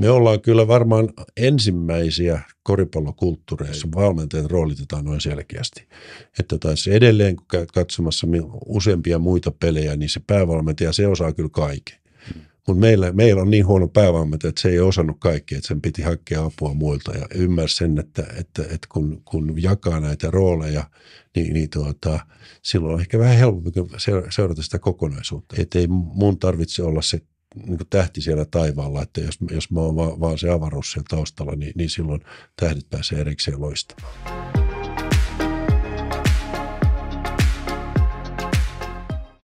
Me ollaan kyllä varmaan ensimmäisiä koripallokulttuureja, jossa valmentajat roolitetaan noin selkeästi. Että taas edelleen, kun käyt katsomassa useampia muita pelejä, niin se päävalmentaja, se osaa kyllä kaiken. Mutta meillä, meillä on niin huono päävalmentaja, että se ei osannut kaikkea, että sen piti hakea apua muilta ja ymmärsi sen, että, että, että kun, kun jakaa näitä rooleja, niin, niin tuota, silloin on ehkä vähän helpompi seurata sitä kokonaisuutta. Että ei mun tarvitse olla se niin kuin tähti siellä taivaalla, että jos, jos mä oon vaan, vaan se avaruus siellä taustalla, niin, niin silloin tähdet pääsee erikseen loistamaan.